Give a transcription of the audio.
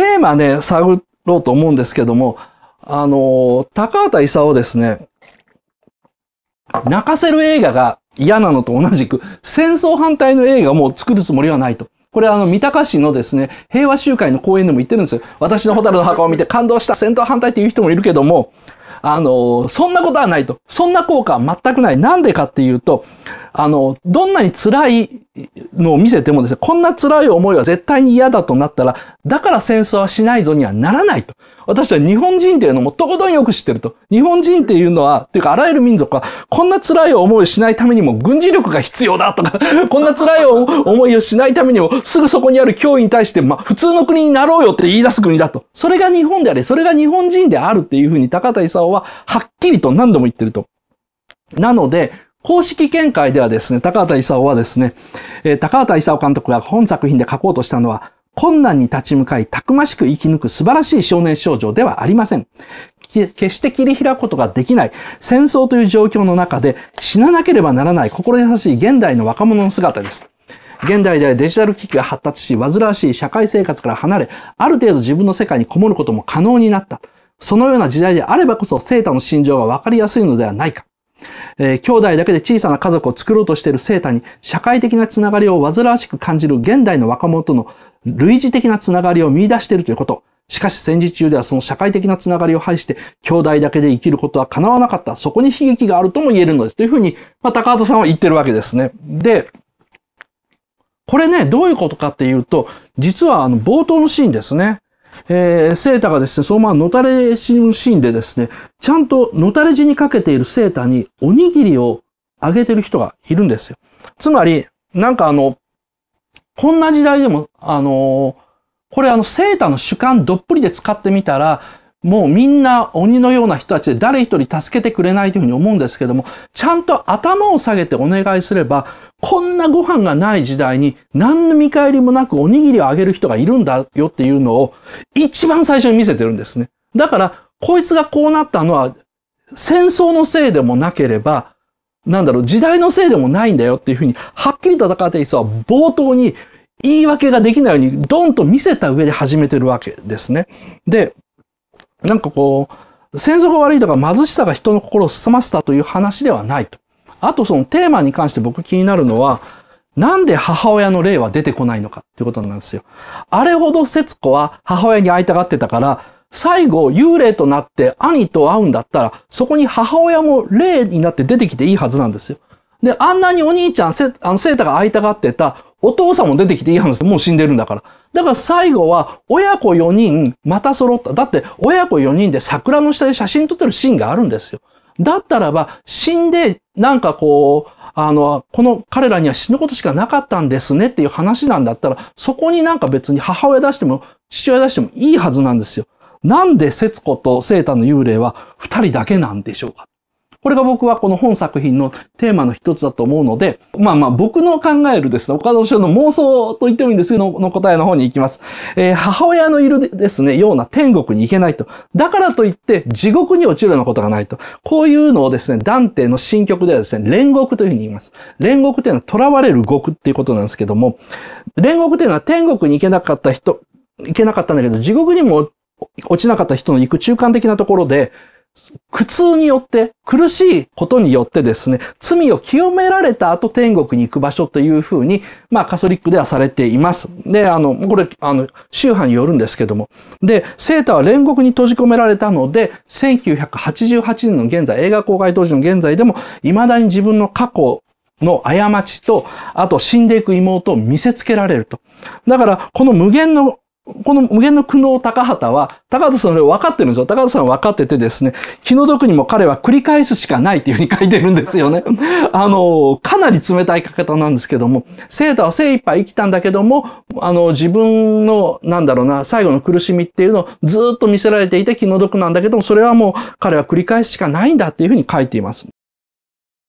テーマね、探ろうと思うんですけども、あの、高畑勲ですね、泣かせる映画が嫌なのと同じく、戦争反対の映画も作るつもりはないと。これあの、三鷹市のですね、平和集会の講演でも言ってるんですよ。私の蛍の墓を見て感動した戦闘反対っていう人もいるけども、あの、そんなことはないと。そんな効果は全くない。なんでかっていうと、あの、どんなに辛いのを見せてもですね、こんな辛い思いは絶対に嫌だとなったら、だから戦争はしないぞにはならないと。私は日本人っていうのもとことんよく知ってると。日本人っていうのは、っていうかあらゆる民族は、こんな辛い思いをしないためにも軍事力が必要だとか、こんな辛い思いをしないためにも、すぐそこにある脅威に対して、まあ、普通の国になろうよって言い出す国だと。それが日本であれ、それが日本人であるっていうふうに高谷さんさおははっきりと何度も言ってると。なので、公式見解ではですね、高畑勲はですね、えー、高畑勲監督が本作品で書こうとしたのは、困難に立ち向かい、たくましく生き抜く素晴らしい少年少女ではありません。決して切り開くことができない戦争という状況の中で死ななければならない心優しい現代の若者の姿です。現代ではデジタル機器が発達し、煩わしい社会生活から離れ、ある程度自分の世界にこもることも可能になった。そのような時代であればこそ生太の心情がわかりやすいのではないか。えー、兄弟だけで小さな家族を作ろうとしている生太に社会的なつながりを煩わしく感じる現代の若者との類似的なつながりを見出しているということ。しかし戦時中ではその社会的なつながりを排して、兄弟だけで生きることは叶わなかった。そこに悲劇があるとも言えるのです。というふうに、まあ、高畑さんは言ってるわけですね。で、これね、どういうことかっていうと、実はあの冒頭のシーンですね。えー、セータがですね、そのままのたれ死ぬシーンでですね、ちゃんとのたれ死にかけているセータにおにぎりをあげてる人がいるんですよ。つまり、なんかあの、こんな時代でも、あのー、これあのセータの主観どっぷりで使ってみたら、もうみんな鬼のような人たちで誰一人助けてくれないというふうに思うんですけども、ちゃんと頭を下げてお願いすれば、こんなご飯がない時代に何の見返りもなくおにぎりをあげる人がいるんだよっていうのを一番最初に見せてるんですね。だから、こいつがこうなったのは戦争のせいでもなければ、なんだろう、時代のせいでもないんだよっていうふうに、はっきりとて、い勲は冒頭に言い訳ができないように、ドンと見せた上で始めてるわけですね。で、なんかこう、戦争が悪いとか貧しさが人の心をすませたという話ではないと。あとそのテーマに関して僕気になるのは、なんで母親の霊は出てこないのかということなんですよ。あれほど節子は母親に会いたがってたから、最後幽霊となって兄と会うんだったら、そこに母親も霊になって出てきていいはずなんですよ。で、あんなにお兄ちゃん、あの、セータが会いたがってたお父さんも出てきていい話です。もう死んでるんだから。だから最後は親子4人また揃った。だって親子4人で桜の下で写真撮ってるシーンがあるんですよ。だったらば死んでなんかこう、あの、この彼らには死ぬことしかなかったんですねっていう話なんだったら、そこになんか別に母親出しても父親出してもいいはずなんですよ。なんで節子と聖太の幽霊は二人だけなんでしょうかこれが僕はこの本作品のテーマの一つだと思うので、まあまあ僕の考えるですね、岡田翔の妄想と言ってもいいんですけど、の答えの方に行きます。えー、母親のいるですね、ような天国に行けないと。だからといって地獄に落ちるようなことがないと。こういうのをですね、ダンテの新曲ではですね、煉獄というふうに言います。煉獄というのは囚われる獄っていうことなんですけども、煉獄というのは天国に行けなかった人、行けなかったんだけど、地獄にも落ちなかった人の行く中間的なところで、苦痛によって、苦しいことによってですね、罪を清められた後天国に行く場所というふうに、まあカソリックではされています。で、あの、これ、あの、宗派によるんですけども。で、セータは煉獄に閉じ込められたので、1988年の現在、映画公開当時の現在でも、未だに自分の過去の過ちと、あと死んでいく妹を見せつけられると。だから、この無限のこの無限の苦悩高畑は、高畑さんは分かってるんですよ。高畑さん分かっててですね、気の毒にも彼は繰り返すしかないっていうふうに書いてるんですよね。あの、かなり冷たい書き方なんですけども、生徒は精一杯生きたんだけども、あの、自分の、なんだろうな、最後の苦しみっていうのをずっと見せられていて気の毒なんだけども、それはもう彼は繰り返すしかないんだっていうふうに書いています。